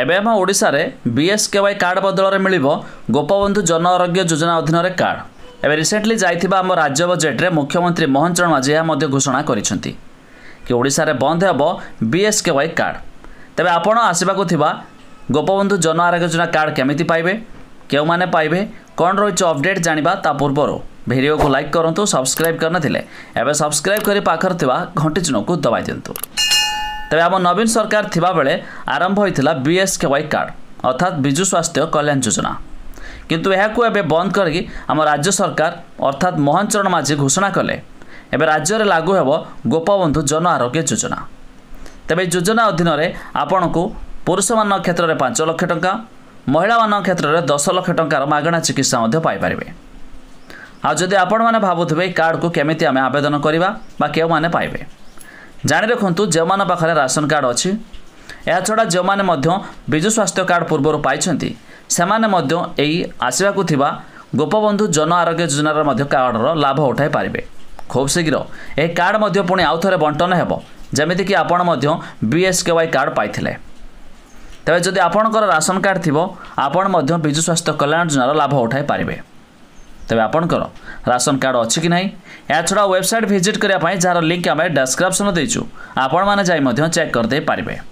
ଏବେ ଆମ ଓଡ଼ିଶାରେ ବିଏସ୍କେୱାଇ କାର୍ଡ଼ ବଦଳରେ ମିଳିବ ଗୋପବନ୍ଧୁ ଜନ ଆରୋଗ୍ୟ ଯୋଜନା ଅଧୀନରେ କାର୍ଡ଼ ଏବେ ରିସେଣ୍ଟଲି ଯାଇଥିବା ଆମ ରାଜ୍ୟ ବଜେଟ୍ରେ ମୁଖ୍ୟମନ୍ତ୍ରୀ ମୋହନ ଚରଣ ମାଝି ଏହା ମଧ୍ୟ ଘୋଷଣା କରିଛନ୍ତି କି ଓଡ଼ିଶାରେ ବନ୍ଦ ହେବ ବିଏସ୍କେୱାଇ କାର୍ଡ଼ ତେବେ ଆପଣ ଆସିବାକୁ ଥିବା ଗୋପବନ୍ଧୁ ଜନ ଆରୋଗ୍ୟ ଯୋଜନା କାର୍ଡ଼ କେମିତି ପାଇବେ କେଉଁମାନେ ପାଇବେ କ'ଣ ରହିଛି ଅପଡେଟ୍ ଜାଣିବା ତା ପୂର୍ବରୁ ଭିଡ଼ିଓକୁ ଲାଇକ୍ କରନ୍ତୁ ସବସ୍କ୍ରାଇବ୍ କରିନଥିଲେ ଏବେ ସବସ୍କ୍ରାଇବ୍ କରି ପାଖରେ ଥିବା ଘଣ୍ଟି ଚିହ୍ନକୁ ଦବାଇ ଦିଅନ୍ତୁ ତେବେ ଆମ ନବୀନ ସରକାର ଥିବାବେଳେ ଆରମ୍ଭ ହୋଇଥିଲା ବିଏସ୍କେ ୱାଇ କାର୍ଡ଼ ଅର୍ଥାତ୍ ବିଜୁ ସ୍ୱାସ୍ଥ୍ୟ କଲ୍ୟାଣ ଯୋଜନା କିନ୍ତୁ ଏହାକୁ ଏବେ ବନ୍ଦ କରିକି ଆମ ରାଜ୍ୟ ସରକାର ଅର୍ଥାତ୍ ମୋହନ ଚରଣ ମାଝୀ ଘୋଷଣା କଲେ ଏବେ ରାଜ୍ୟରେ ଲାଗୁ ହେବ ଗୋପବନ୍ଧୁ ଜନ ଆରୋଗ୍ୟ ଯୋଜନା ତେବେ ଏହି ଯୋଜନା ଅଧୀନରେ ଆପଣଙ୍କୁ ପୁରୁଷମାନଙ୍କ କ୍ଷେତ୍ରରେ ପାଞ୍ଚ ଲକ୍ଷ ଟଙ୍କା ମହିଳାମାନଙ୍କ କ୍ଷେତ୍ରରେ ଦଶ ଲକ୍ଷ ଟଙ୍କାର ମାଗଣା ଚିକିତ୍ସା ମଧ୍ୟ ପାଇପାରିବେ ଆଉ ଯଦି ଆପଣମାନେ ଭାବୁଥିବେ ଏହି କାର୍ଡ଼କୁ କେମିତି ଆମେ ଆବେଦନ କରିବା ବା କେଉଁମାନେ ପାଇବେ ଜାଣି ରଖନ୍ତୁ ଯେଉଁମାନଙ୍କ ପାଖରେ ରାସନ କାର୍ଡ଼ ଅଛି ଏହାଛଡ଼ା ଯେଉଁମାନେ ମଧ୍ୟ ବିଜୁ ସ୍ୱାସ୍ଥ୍ୟ କାର୍ଡ଼ ପୂର୍ବରୁ ପାଇଛନ୍ତି ସେମାନେ ମଧ୍ୟ ଏହି ଆସିବାକୁ ଥିବା ଗୋପବନ୍ଧୁ ଜନ ଆରୋଗ୍ୟ ଯୋଜନାର ମଧ୍ୟ କାର୍ଡ଼ର ଲାଭ ଉଠାଇ ପାରିବେ ଖୁବ୍ ଶୀଘ୍ର ଏହି କାର୍ଡ଼ ମଧ୍ୟ ପୁଣି ଆଉଥରେ ବଣ୍ଟନ ହେବ ଯେମିତିକି ଆପଣ ମଧ୍ୟ ବିଏସ୍କେୱାଇ କାର୍ଡ଼ ପାଇଥିଲେ ତେବେ ଯଦି ଆପଣଙ୍କର ରାସନ କାର୍ଡ଼ ଥିବ ଆପଣ ମଧ୍ୟ ବିଜୁ ସ୍ୱାସ୍ଥ୍ୟ କଲ୍ୟାଣ ଯୋଜନାର ଲାଭ ଉଠାଇ ପାରିବେ ତେବେ ଆପଣଙ୍କର ରାସନ କାର୍ଡ଼ ଅଛି କି ନାହିଁ ଏହାଛଡ଼ା ୱେବସାଇଟ୍ ଭିଜିଟ୍ କରିବା ପାଇଁ ଯାହାର ଲିଙ୍କ୍ ଆମେ ଡେସ୍କ୍ରିପ୍ସନ୍ ଦେଇଛୁ ଆପଣମାନେ ଯାଇ ମଧ୍ୟ ଚେକ୍ କରିଦେଇପାରିବେ